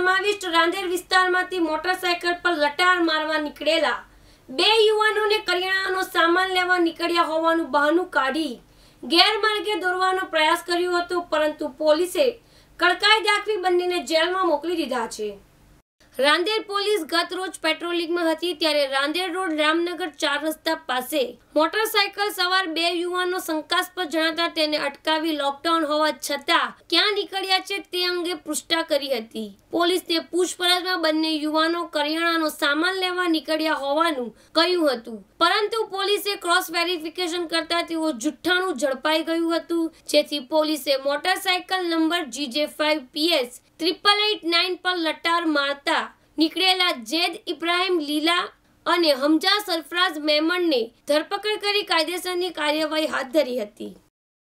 સમાવિષ્ટ રાંદેર વિસ્તારમાંથી મોટરસાયકલ પર લટાર મારવા નીકળેલા બે યુવાનોને કરિયાણાનો સામાન લેવા નીકળ્યા હોવાનું બહાનું કાઢી ગેરમાર્ગે દોરવાનો પ્રયાસ કર્યો હતો પરંતુ પોલીસે કડકાઈ દાખવી બંનેને જેલમાં મોકલી દીધા છે રાંદેર પોલીસ ગત રોજ પેટ્રોલિંગમાં હતી ત્યારે રાંદેર રોડ રામનગર ચાર રસ્તા પાસે મોટરસાયકલ સવાર બે યુવાનો શંકાસ્પદ જણાતા તેને અટકાવી લોકડાઉન હોવા છતાં ક્યાં નીકળ્યા છે તે અંગે પૃષ્ઠા કરી હતી પોલીસને પૂછપરછમાં બંને યુવાનો કરિયાણાનો સામાન લેવા નીકળ્યા હોવાનું કહ્યું હતું પરંતુ પોલીસે ક્રોસ વેરિફિકેશન કરતા તેઓ જુઠ્ઠાણું ઝડપાઈ ગયું હતું જેથી પોલીસે motorcycle number GJ five PS triple eight nine પર લટાર મારતા નીકળેલા જેદ ઇબ્રાહિમ લીલા અને હમજા સરફરાઝ મેમણની ધરપકડ કરી કાયદેસરની કાર્યવાહી હાથ ધરી હતી